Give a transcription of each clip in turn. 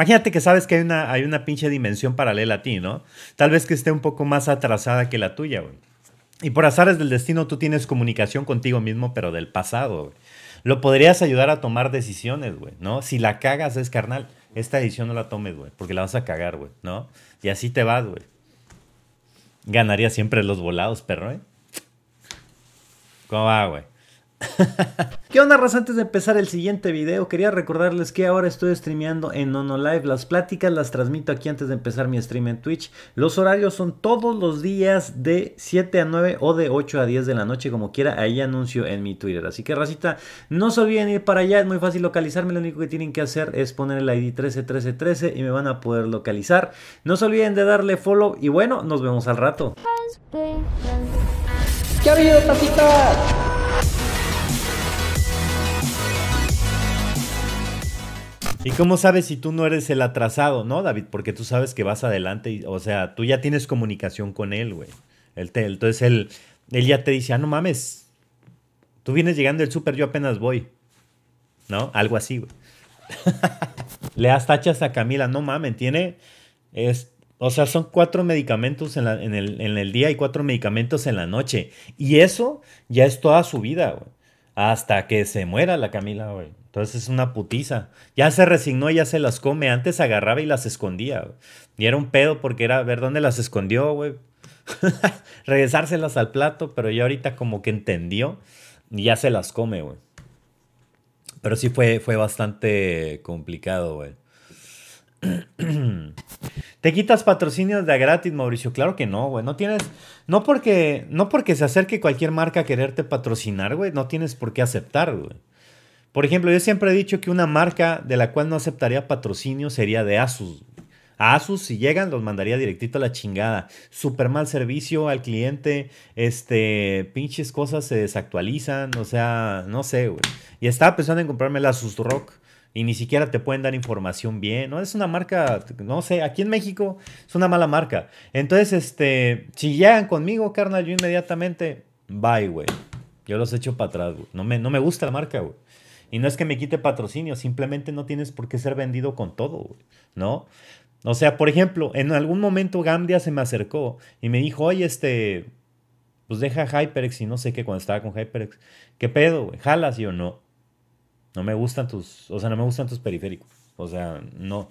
Imagínate que sabes que hay una, hay una pinche dimensión paralela a ti, ¿no? Tal vez que esté un poco más atrasada que la tuya, güey. Y por azares del destino tú tienes comunicación contigo mismo, pero del pasado, güey. Lo podrías ayudar a tomar decisiones, güey, ¿no? Si la cagas es carnal, esta decisión no la tomes, güey, porque la vas a cagar, güey, ¿no? Y así te vas, güey. Ganaría siempre los volados, perro, ¿eh? ¿Cómo va, güey? ¿Qué onda, raza? Antes de empezar el siguiente video, quería recordarles que ahora estoy streameando en Nonolive, Las pláticas las transmito aquí antes de empezar mi stream en Twitch. Los horarios son todos los días de 7 a 9 o de 8 a 10 de la noche, como quiera. Ahí anuncio en mi Twitter. Así que, racita, no se olviden ir para allá. Es muy fácil localizarme. Lo único que tienen que hacer es poner el ID 131313 y me van a poder localizar. No se olviden de darle follow y bueno, nos vemos al rato. ¿Qué ha habido, ¿Y cómo sabes si tú no eres el atrasado, no, David? Porque tú sabes que vas adelante, y, o sea, tú ya tienes comunicación con él, güey. entonces él, él ya te dice, ah, no mames, tú vienes llegando el súper, yo apenas voy. ¿No? Algo así, güey. Le das tachas a Camila, no mames, tiene... Es, o sea, son cuatro medicamentos en, el, en, el, día y cuatro medicamentos en la noche. Y eso ya es toda su vida, güey. Hasta que se muera la Camila, güey. Entonces es una putiza. Ya se resignó y ya se las come. Antes agarraba y las escondía. Y era un pedo porque era ver dónde las escondió, güey. Regresárselas al plato, pero ya ahorita como que entendió y ya se las come, güey. Pero sí fue, fue bastante complicado, güey. ¿Te quitas patrocinios de gratis, Mauricio? Claro que no, güey. No tienes. No porque, no porque se acerque cualquier marca a quererte patrocinar, güey. No tienes por qué aceptar, güey. Por ejemplo, yo siempre he dicho que una marca de la cual no aceptaría patrocinio sería de Asus. A Asus, si llegan, los mandaría directito a la chingada. Súper mal servicio al cliente, este, pinches cosas se desactualizan, o sea, no sé, güey. Y estaba pensando en comprarme la Asus Rock y ni siquiera te pueden dar información bien, ¿no? Es una marca, no sé, aquí en México es una mala marca. Entonces, este, si llegan conmigo, carnal, yo inmediatamente, bye, güey. Yo los echo para atrás, güey. No me, no me gusta la marca, güey. Y no es que me quite patrocinio, simplemente no tienes por qué ser vendido con todo, ¿no? O sea, por ejemplo, en algún momento Gambia se me acercó y me dijo, oye, este, pues deja HyperX y no sé qué, cuando estaba con HyperX, ¿qué pedo, güey? ¿Jalas? yo, no, no me gustan tus, o sea, no me gustan tus periféricos, o sea, no.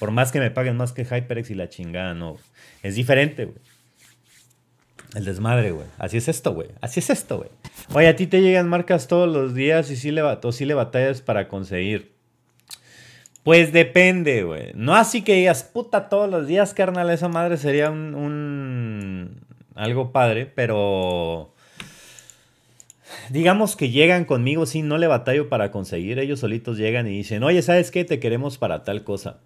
Por más que me paguen más que HyperX y la chingada, no. Es diferente, güey. El desmadre, güey. Así es esto, güey. Así es esto, güey. Oye, a ti te llegan marcas todos los días y sí le, le batallas para conseguir. Pues depende, güey. No así que digas, puta, todos los días, carnal, esa madre sería un, un... algo padre, pero digamos que llegan conmigo, sí, no le batallo para conseguir. Ellos solitos llegan y dicen, oye, ¿sabes qué? Te queremos para tal cosa.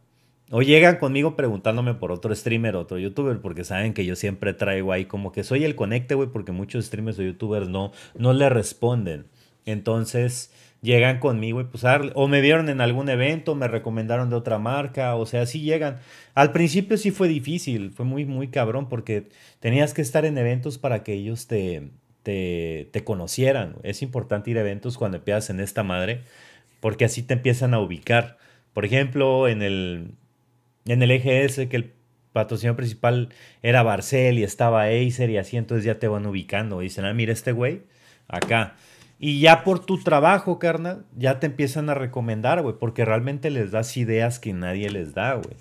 O llegan conmigo preguntándome por otro streamer, otro youtuber, porque saben que yo siempre traigo ahí como que soy el conecte, güey, porque muchos streamers o youtubers no, no le responden. Entonces llegan conmigo y pues o me vieron en algún evento, me recomendaron de otra marca, o sea, sí llegan. Al principio sí fue difícil, fue muy, muy cabrón, porque tenías que estar en eventos para que ellos te, te, te conocieran. Es importante ir a eventos cuando empiezas en esta madre, porque así te empiezan a ubicar. Por ejemplo, en el, en el eje ese que el patrocinio principal era Barcel y estaba Acer y así, entonces ya te van ubicando. Dicen, ah, mira este güey, acá. Y ya por tu trabajo, carnal, ya te empiezan a recomendar, güey, porque realmente les das ideas que nadie les da, güey.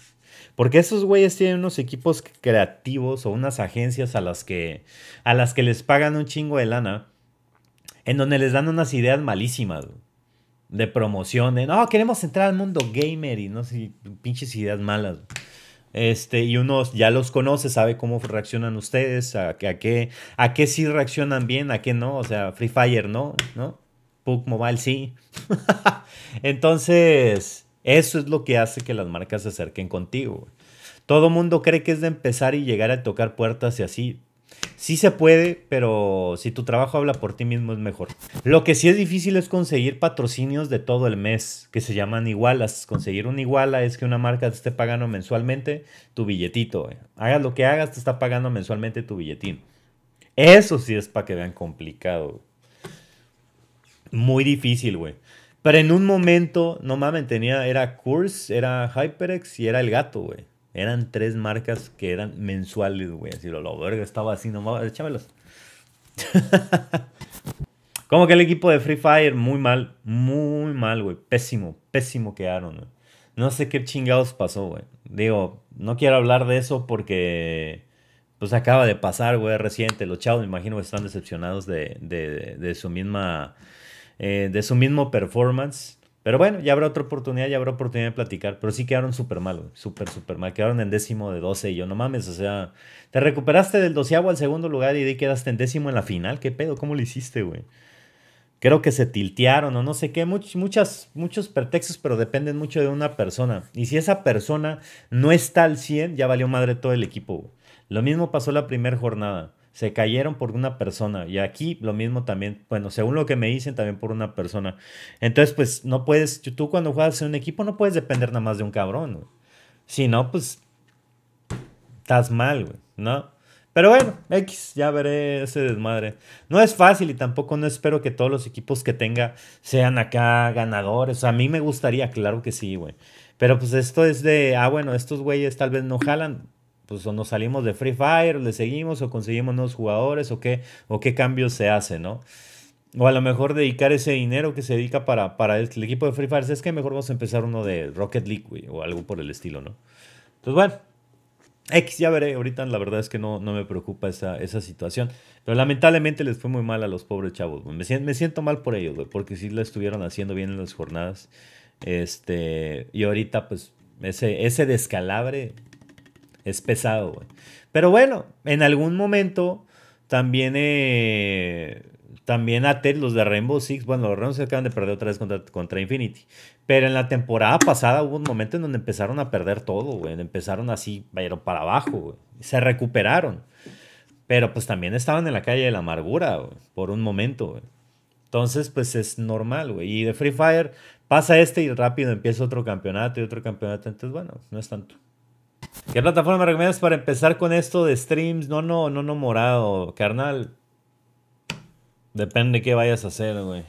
Porque esos güeyes tienen unos equipos creativos o unas agencias a las que a las que les pagan un chingo de lana en donde les dan unas ideas malísimas, güey de promoción, de no, queremos entrar al mundo gamer y no sé, pinches ideas malas. Este, y uno ya los conoce, sabe cómo reaccionan ustedes, a, a, qué, a qué sí reaccionan bien, a qué no. O sea, Free Fire no, ¿no? Pug Mobile sí. Entonces, eso es lo que hace que las marcas se acerquen contigo. Todo mundo cree que es de empezar y llegar a tocar puertas y así. Sí se puede, pero si tu trabajo habla por ti mismo es mejor. Lo que sí es difícil es conseguir patrocinios de todo el mes, que se llaman igualas. Conseguir un iguala es que una marca te esté pagando mensualmente tu billetito. Eh. Hagas lo que hagas, te está pagando mensualmente tu billetín. Eso sí es para que vean complicado. Muy difícil, güey. Pero en un momento, no mames, tenía, era Curse, era HyperX y era el gato, güey. Eran tres marcas que eran mensuales, güey. Así lo, lo verga, estaba así nomás, échamelos. Como que el equipo de Free Fire, muy mal, muy mal, güey. Pésimo, pésimo quedaron, güey. No sé qué chingados pasó, güey. Digo, no quiero hablar de eso porque pues acaba de pasar, güey, reciente. Los chavos, me imagino, están decepcionados de, su misma, eh, de su mismo performance. Pero bueno, ya habrá otra oportunidad, ya habrá oportunidad de platicar. Pero sí quedaron súper mal, súper, súper mal. Quedaron en décimo de 12 y yo, no mames, o sea, te recuperaste del doceavo al segundo lugar y de ahí quedaste en décimo en la final. ¿Qué pedo? ¿Cómo lo hiciste, güey? Creo que se tiltearon o no sé qué. Muchos, muchas, muchos pretextos, pero dependen mucho de una persona. Y si esa persona no está al 100, ya valió madre todo el equipo. Lo mismo pasó la primera jornada se cayeron por una persona. Y aquí lo mismo también, bueno, según lo que me dicen, también por una persona. Entonces, pues no puedes, tú cuando juegas en un equipo no puedes depender nada más de un cabrón. Si no, pues estás mal, güey, ¿no? Pero bueno, X, ya veré ese desmadre. No es fácil y tampoco no espero que todos los equipos que tenga sean acá ganadores. O sea, a mí me gustaría, claro que sí, güey. Pero pues esto es de, ah, bueno, estos güeyes tal vez no jalan pues o nos salimos de Free Fire, le seguimos, o conseguimos nuevos jugadores, o qué, o qué cambios se hace, ¿no? O a lo mejor dedicar ese dinero que se dedica para, para el, equipo de Free Fire. Es que mejor vamos a empezar uno de Rocket League, o algo por el estilo, ¿no? Entonces, pues, bueno, X, ya veré. Ahorita la verdad es que no, no me preocupa esa, esa situación. Pero lamentablemente les fue muy mal a los pobres chavos. Me, siento, me siento mal por ellos, porque si la estuvieron haciendo bien en las jornadas. Este, y ahorita, pues, ese, ese descalabre es pesado, güey. Pero bueno, en algún momento también, eh, también a los de Rainbow Six, bueno, los Rainbow Six acaban de perder otra vez contra, Infinity. Pero en la temporada pasada hubo un momento en donde empezaron a perder todo, güey. Empezaron así, pero para abajo, güey. Se recuperaron. Pero pues también estaban en la calle de la amargura, güey, por un momento, Entonces, pues es normal, güey. Y de Free Fire pasa este y rápido empieza otro campeonato y otro campeonato. Entonces, bueno, no es tanto. ¿Qué plataforma me recomiendas para empezar con esto de streams? No, no, no, no, morado, carnal. Depende de qué vayas a hacer, güey.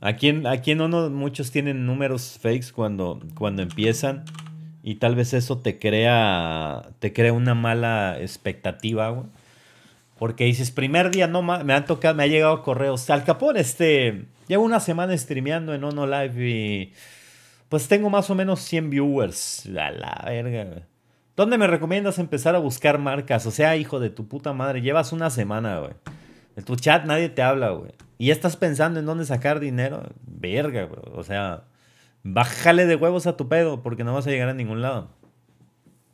Aquí en, aquí Ono muchos tienen números fakes cuando, cuando empiezan y tal vez eso te crea, te crea una mala expectativa, güey. Porque dices, primer día no me han tocado, me ha llegado correos. Al Capón, este, llevo una semana streameando en Ono Live y pues tengo más o menos 100 viewers. A la verga. ¿Dónde me recomiendas empezar a buscar marcas? O sea, hijo de tu puta madre, llevas una semana, güey. En tu chat nadie te habla, güey. Y estás pensando en dónde sacar dinero. Verga, güey. O sea, bájale de huevos a tu pedo porque no vas a llegar a ningún lado.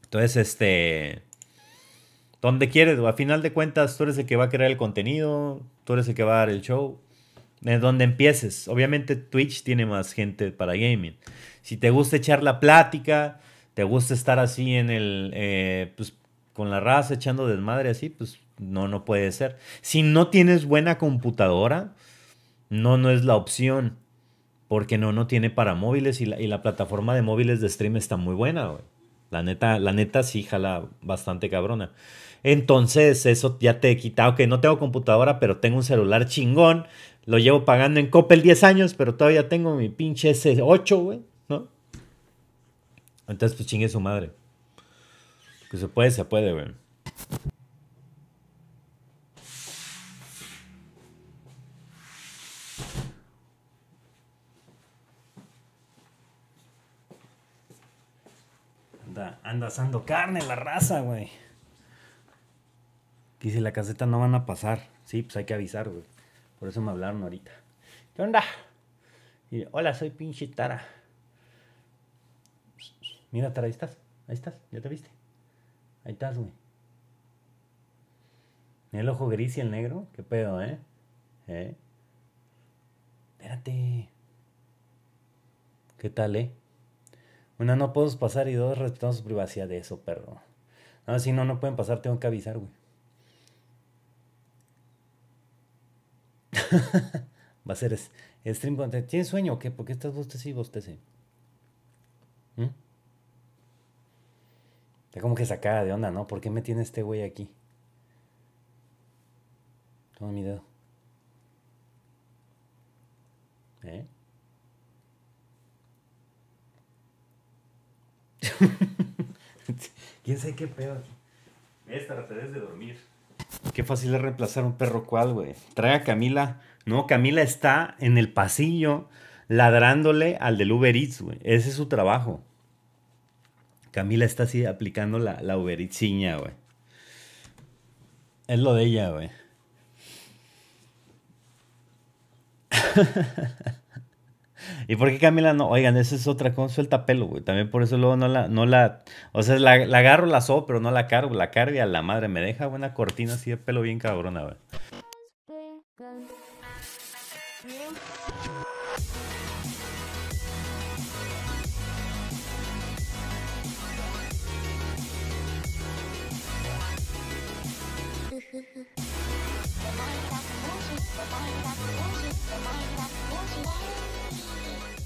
Entonces, este... Donde quieres, güey. A final de cuentas, tú eres el que va a crear el contenido, tú eres el que va a dar el show de donde empieces. Obviamente Twitch tiene más gente para gaming. Si te gusta echar la plática, te gusta estar así en el, eh, pues con la raza echando desmadre así, pues no, no puede ser. Si no tienes buena computadora, no, no es la opción. Porque no, no tiene para móviles y la, plataforma de móviles de stream está muy buena, güey. La neta, la neta sí jala bastante cabrona. Entonces, eso ya te he quitado que no tengo computadora, pero tengo un celular chingón lo llevo pagando en Coppel 10 años, pero todavía tengo mi pinche S8, güey, ¿no? Entonces, pues chingue su madre. Que se puede, se puede, güey. Anda, anda asando carne la raza, güey. Dice la caseta no van a pasar. Sí, pues hay que avisar, güey. Por eso me hablaron ahorita. ¿Qué onda? Hola, soy pinche Tara. Pues, Mira, Tara, ahí estás. Ahí estás, ya te viste. Ahí estás, güey. El ojo gris y el negro. ¿Qué pedo, eh? ¿Eh? Espérate. ¿Qué tal, eh? Una, no puedo pasar y dos, respetamos su privacidad de eso, perro. No, si no, no pueden pasar, tengo que avisar, güey. Va a ser stream content. ¿Tienes sueño o qué? ¿Por qué estás bostece y bostece? Está ¿Mm? como que sacada de onda, ¿no? ¿Por qué me tiene este güey aquí? Toma mi dedo. ¿Eh? ¿Quién sabe qué pedo? Esta es de dormir. Qué fácil es reemplazar un perro cual, güey. Trae a Camila. No, Camila está en el pasillo ladrándole al del Uber Eats, güey. Ese es su trabajo. Camila está así aplicando la, la Uber güey. Es lo de ella, güey. ¿Y por qué Camila no? Oigan, esa es otra cosa, suelta pelo, güey. También por eso luego no la, no la, o sea, la, agarro, la sobo pero no la cargo, la cargo y a la madre me deja una cortina así de pelo bien cabrona, güey. Oh, my God.